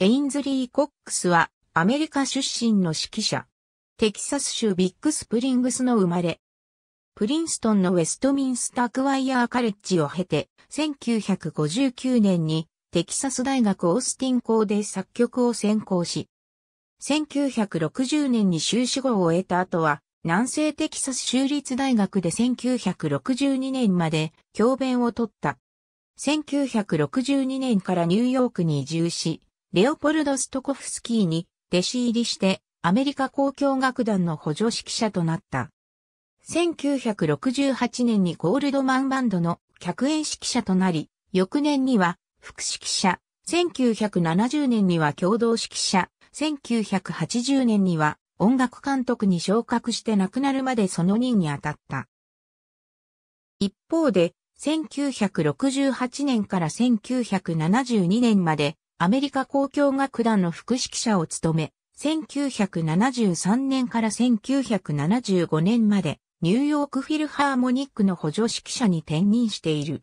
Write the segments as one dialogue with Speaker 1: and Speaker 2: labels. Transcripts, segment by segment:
Speaker 1: エインズリー・コックスは
Speaker 2: アメリカ出身の指揮者。テキサス州ビッグスプリングスの生まれ。プリンストンのウェストミンスタークワイヤーカレッジを経て、1959年にテキサス大学オースティン校で作曲を専攻し、1960年に修士号を得た後は、南西テキサス州立大学で1962年まで教鞭を取った。1962年からニューヨークに移住し、レオポルド・ストコフスキーに弟子入りしてアメリカ交響楽団の補助指揮者となった。1968年にゴールドマンバンドの客演指揮者となり、翌年には副指揮者、1970年には共同指揮者、1980年には音楽監督に昇格して亡くなるまでその任に当たった。一方で、1968年から1972年までアメリカ交響楽団の副指揮者を務め、1973年から1975年までニューヨークフィルハーモニックの補助指揮者に転任している。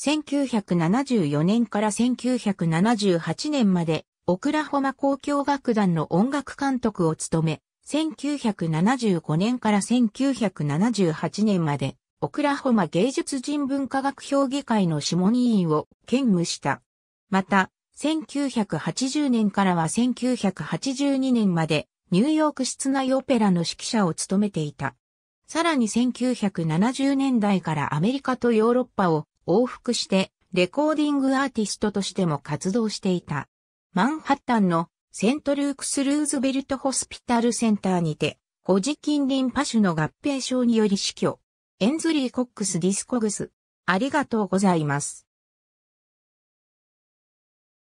Speaker 2: 1974年から1978年までオクラホマ交響楽団の音楽監督を務め、1975年から1978年までオクラホマ芸術人文科学評議会の諮問委員を兼務した。また、1980年からは1982年までニューヨーク室内オペラの指揮者を務めていた。さらに1970年代からアメリカとヨーロッパを往復してレコーディングアーティストとしても活動していた。マンハッタンのセントルークス・ルーズベルト・ホスピタル・センターにて、ホジキン・リン・パシュの合併症により死去。エンズリー・コックス・ディスコグス。ありがとうございます。